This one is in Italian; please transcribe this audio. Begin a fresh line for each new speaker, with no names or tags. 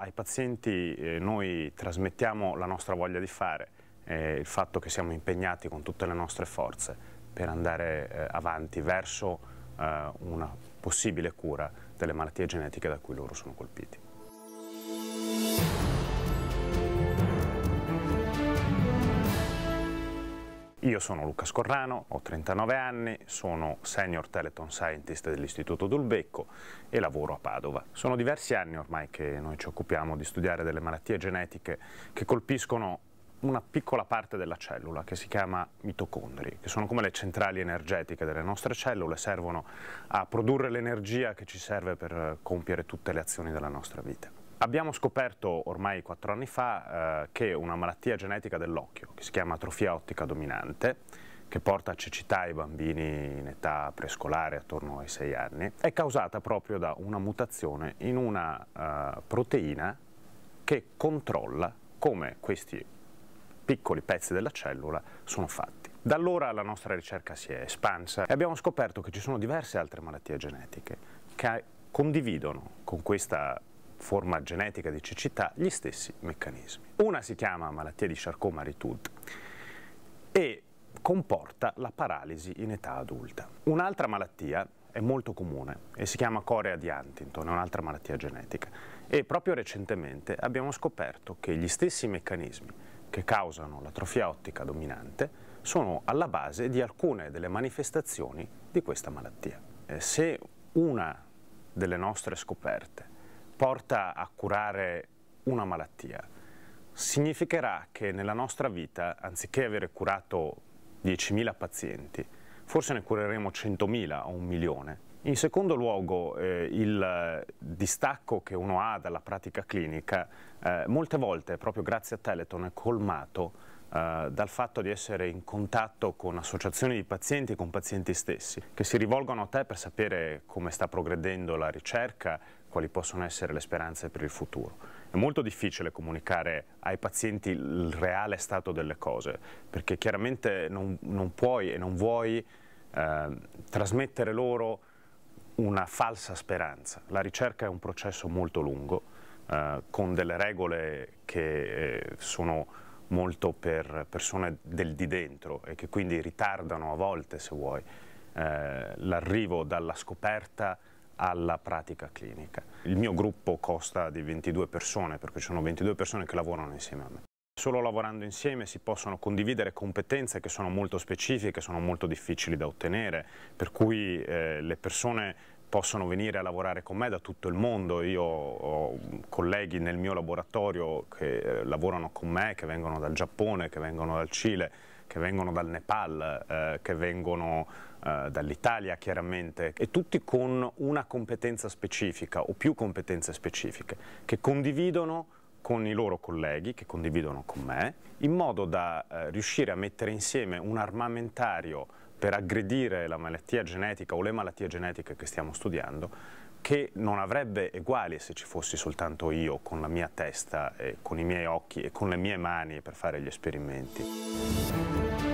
Ai pazienti eh, noi trasmettiamo la nostra voglia di fare, eh, il fatto che siamo impegnati con tutte le nostre forze per andare eh, avanti verso eh, una possibile cura delle malattie genetiche da cui loro sono colpiti. Io sono Luca Scorrano, ho 39 anni, sono Senior Teleton Scientist dell'Istituto Dulbecco e lavoro a Padova. Sono diversi anni ormai che noi ci occupiamo di studiare delle malattie genetiche che colpiscono una piccola parte della cellula che si chiama mitocondri, che sono come le centrali energetiche delle nostre cellule, servono a produrre l'energia che ci serve per compiere tutte le azioni della nostra vita. Abbiamo scoperto ormai quattro anni fa eh, che una malattia genetica dell'occhio, che si chiama atrofia ottica dominante, che porta a cecità ai bambini in età prescolare attorno ai 6 anni, è causata proprio da una mutazione in una eh, proteina che controlla come questi piccoli pezzi della cellula sono fatti. Da allora la nostra ricerca si è espansa e abbiamo scoperto che ci sono diverse altre malattie genetiche che condividono con questa forma genetica di cecità gli stessi meccanismi. Una si chiama malattia di Charcot-Marie-Tooth e comporta la paralisi in età adulta. Un'altra malattia è molto comune e si chiama corea di Huntington, è un'altra malattia genetica e proprio recentemente abbiamo scoperto che gli stessi meccanismi che causano l'atrofia ottica dominante sono alla base di alcune delle manifestazioni di questa malattia. Se una delle nostre scoperte porta a curare una malattia, significherà che nella nostra vita, anziché avere curato 10.000 pazienti, forse ne cureremo 100.000 o un milione. In secondo luogo eh, il distacco che uno ha dalla pratica clinica eh, molte volte proprio grazie a Teleton è colmato eh, dal fatto di essere in contatto con associazioni di pazienti e con pazienti stessi che si rivolgono a te per sapere come sta progredendo la ricerca, quali possono essere le speranze per il futuro. È molto difficile comunicare ai pazienti il reale stato delle cose, perché chiaramente non, non puoi e non vuoi eh, trasmettere loro una falsa speranza. La ricerca è un processo molto lungo, eh, con delle regole che eh, sono molto per persone del di dentro e che quindi ritardano a volte, se vuoi, eh, l'arrivo dalla scoperta alla pratica clinica. Il mio gruppo costa di 22 persone, perché ci sono 22 persone che lavorano insieme a me. Solo lavorando insieme si possono condividere competenze che sono molto specifiche, sono molto difficili da ottenere, per cui eh, le persone possono venire a lavorare con me da tutto il mondo. Io ho colleghi nel mio laboratorio che eh, lavorano con me, che vengono dal Giappone, che vengono dal Cile, che vengono dal Nepal, eh, che vengono eh, dall'Italia chiaramente, e tutti con una competenza specifica o più competenze specifiche, che condividono con i loro colleghi, che condividono con me, in modo da eh, riuscire a mettere insieme un armamentario per aggredire la malattia genetica o le malattie genetiche che stiamo studiando che non avrebbe uguali se ci fossi soltanto io con la mia testa, e con i miei occhi e con le mie mani per fare gli esperimenti.